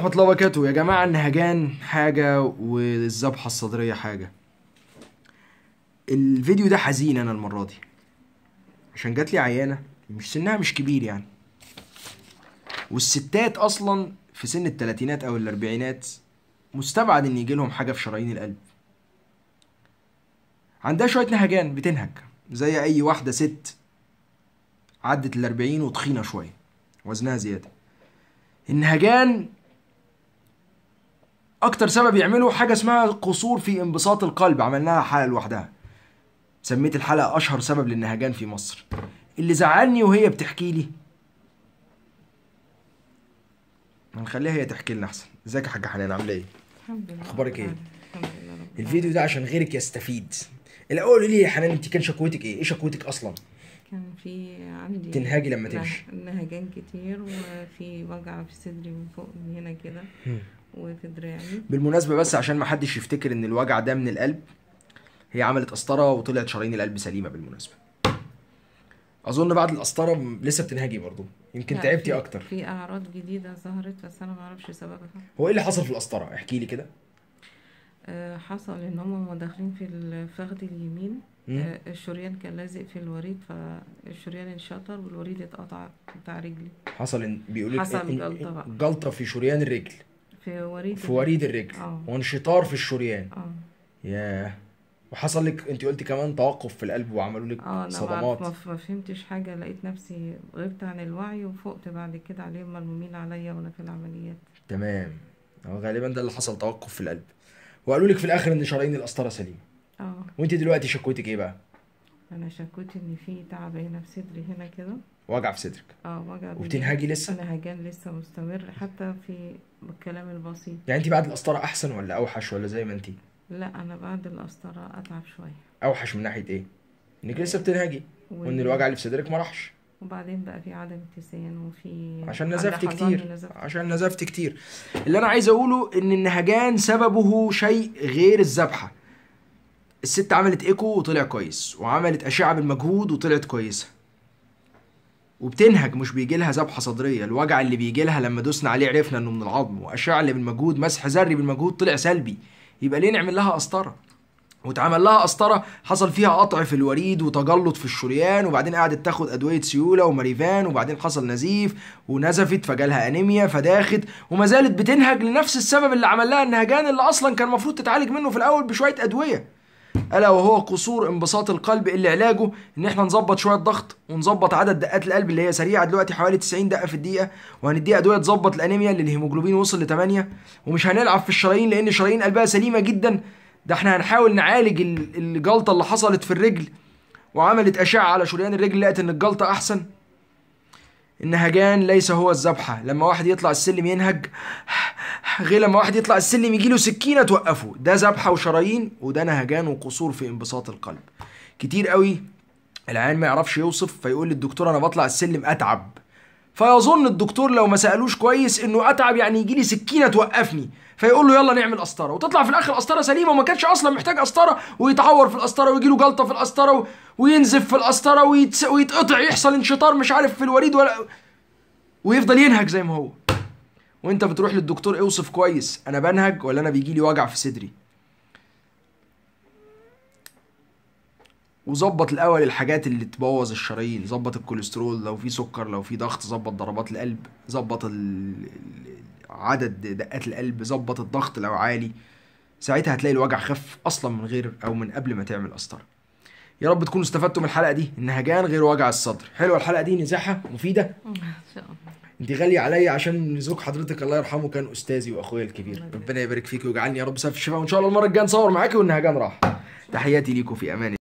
ورحمة الله وبركاته يا جماعة النهجان حاجة والذبحة الصدرية حاجة الفيديو ده حزين أنا المرة دي عشان جات لي عيانة مش سنها مش كبير يعني والستات أصلا في سن التلاتينات أو الأربعينات مستبعد إن يجيلهم حاجة في شرايين القلب عندها شوية نهجان بتنهج زي أي واحدة ست عدت الأربعين وتخينة شوية وزنها زيادة النهجان اكتر سبب يعملوا حاجه اسمها قصور في انبساط القلب عملناها حلقه لوحدها سميت الحلقه اشهر سبب للنهجان في مصر اللي زعلني وهي بتحكي لي هنخليها هي تحكي لنا احسن ازيك يا حاجه حنان عامله ايه الحمد لله اخبارك ايه الفيديو ده عشان غيرك يستفيد الاول قولي لي يا حنان انت كان شكوتك ايه ايه شكوتك اصلا كان في عندي تنهاجي لما تمشي نهجان كتير وفي وجع في صدري من فوق من هنا كده وفي دراعي بالمناسبه بس عشان ما حدش يفتكر ان الوجع ده من القلب هي عملت قسطره وطلعت شرايين القلب سليمه بالمناسبه اظن بعد القسطره لسه بتنهاجي برضه يمكن تعبتي اكتر في اعراض جديده ظهرت بس انا ما اعرفش سببها هو ايه اللي حصل في القسطره احكي لي كده آه، حصل ان هم داخلين في الفخذ اليمين آه، الشريان كان لازق في الوريد فالشريان انشطر والوريد اتقطع بتاع رجلي حصل ان بيقول لك حصل جلطه بقى جلطه في شريان الرجل في وريد في وريد الرجل آه. وانشطار في الشريان اه ياه وحصل لك انت قلتي كمان توقف في القلب وعملوا لك آه صدمات اه ما فهمتش حاجه لقيت نفسي غبت عن الوعي وفقت بعد كده عليهم ملمومين عليا وانا في العمليات تمام هو غالبا ده اللي حصل توقف في القلب وقالوا لك في الاخر ان شرايين القسطره سليمه اه وانت دلوقتي شكوتك ايه بقى انا شكوت ان في تعب هنا في صدري هنا كده وجع في صدرك اه وجع وبتنهجي لسه انا هجان لسه مستمر حتى في الكلام البسيط يعني انت بعد القسطره احسن ولا اوحش ولا زي ما انت لا انا بعد القسطره اتعب شويه اوحش من ناحيه ايه انك لسه بتنهجي وان الوجع اللي في صدرك ما راحش وبعدين بقى في عدم اتزان وفي عشان نزفت كتير نزفت. عشان نزفت كتير اللي انا عايز اقوله ان النهجان سببه شيء غير الذبحه الست عملت ايكو وطلع كويس وعملت اشعه بالمجهود وطلعت كويسه وبتنهج مش بيجي لها ذبحه صدريه الوجع اللي بيجي لها لما دوسنا عليه عرفنا انه من العظم واشعه اللي بالمجهود مسح ذري بالمجهود طلع سلبي يبقى ليه نعمل لها قسطره واتعمل لها قسطره حصل فيها قطع في الوريد وتجلط في الشريان وبعدين قعدت تاخد ادويه سيوله وماريفان وبعدين حصل نزيف ونزفت فجالها انيميا فداخت وما زالت بتنهج لنفس السبب اللي عمل لها النهجان اللي اصلا كان المفروض تتعالج منه في الاول بشويه ادويه الا وهو قصور انبساط القلب اللي علاجه ان احنا نظبط شويه ضغط ونظبط عدد دقات القلب اللي هي سريعه دلوقتي حوالي 90 دقه في الدقيقه وهنديها ادويه تظبط الانيميا اللي الهيموجلوبين وصل ل 8 ومش هنلعب في الشرايين لان شرايين قلبها سليمه جدا ده احنا هنحاول نعالج الجلطه اللي حصلت في الرجل وعملت اشعه على شريان الرجل لقت ان الجلطه احسن النهجان ليس هو الذبحه لما واحد يطلع السلم ينهج غير لما واحد يطلع السلم يجيله سكينه توقفه ده ذبحه وشرايين وده نهجان وقصور في انبساط القلب كتير قوي العيان ما يعرفش يوصف فيقول للدكتور انا بطلع السلم اتعب فيظن الدكتور لو ما سالوش كويس انه اتعب يعني يجي لي سكينه توقفني فيقول له يلا نعمل قسطره وتطلع في الاخر قسطره سليمه وما كانش اصلا محتاج قسطره ويتعور في القسطره ويجي له جلطه في القسطره وينزف في القسطره ويتس... ويتقطع يحصل انشطار مش عارف في الوريد ولا ويفضل ينهج زي ما هو وانت بتروح للدكتور اوصف كويس انا بنهج ولا انا بيجي لي وجع في صدري وظبط الاول الحاجات اللي تبوظ الشرايين ظبط الكوليسترول لو في سكر لو في ضغط ظبط ضربات القلب ظبط عدد دقات القلب ظبط الضغط لو عالي ساعتها هتلاقي الوجع خف اصلا من غير او من قبل ما تعمل قسطره يا رب تكونوا استفدتوا من الحلقه دي النهجان غير وجع الصدر حلوه الحلقه دي نزاحه مفيده انت غالية عليا عشان زوج حضرتك الله يرحمه كان استاذي واخويا الكبير ربنا يبارك فيك ويجعلني يا رب سبب الشفاء وان شاء الله المره الجايه نصور معاكي والنهجان راح تحياتي ليكم في امان